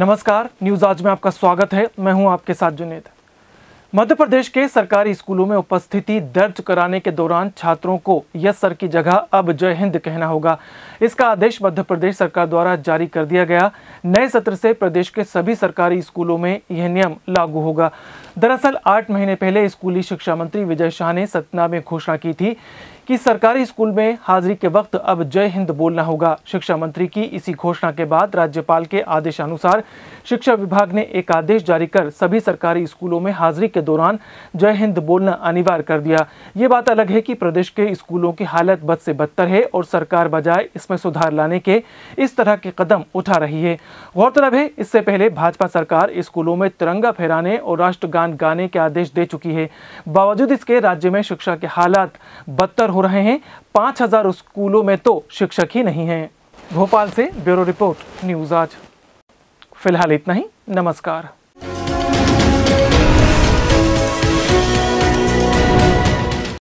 नमस्कार न्यूज आज में आपका स्वागत है मैं हूं आपके साथ जुनेद मध्य प्रदेश के सरकारी स्कूलों में उपस्थिति दर्ज कराने के दौरान छात्रों को यस सर की जगह अब जय हिंद कहना होगा इसका आदेश मध्य प्रदेश सरकार द्वारा जारी कर दिया गया नए सत्र से प्रदेश के सभी सरकारी स्कूलों में यह नियम लागू होगा दरअसल आठ महीने पहले स्कूली शिक्षा मंत्री विजय शाह ने सतना में घोषणा की थी कि सरकारी स्कूल में हाजिरी के वक्त अब जय हिंद बोलना होगा शिक्षा मंत्री की इसी घोषणा के बाद राज्यपाल के आदेशानुसार शिक्षा विभाग ने एक आदेश जारी कर सभी सरकारी स्कूलों में हाजिरी के दौरान जय हिंद बोलना अनिवार्य कर दिया ये बात अलग है कि प्रदेश के स्कूलों की हालत बद से बदतर है और सरकार बजाय इसमें सुधार लाने के इस तरह के कदम उठा रही है गौरतलब है इससे पहले भाजपा सरकार स्कूलों में तिरंगा फहराने और राष्ट्रगान गाने के आदेश दे चुकी है बावजूद इसके राज्य में शिक्षा के हालात बदतर हो रहे हैं पाँच हजार स्कूलों में तो शिक्षक ही नहीं हैं भोपाल से ब्यूरो रिपोर्ट न्यूज़ आज फिलहाल इतना ही नमस्कार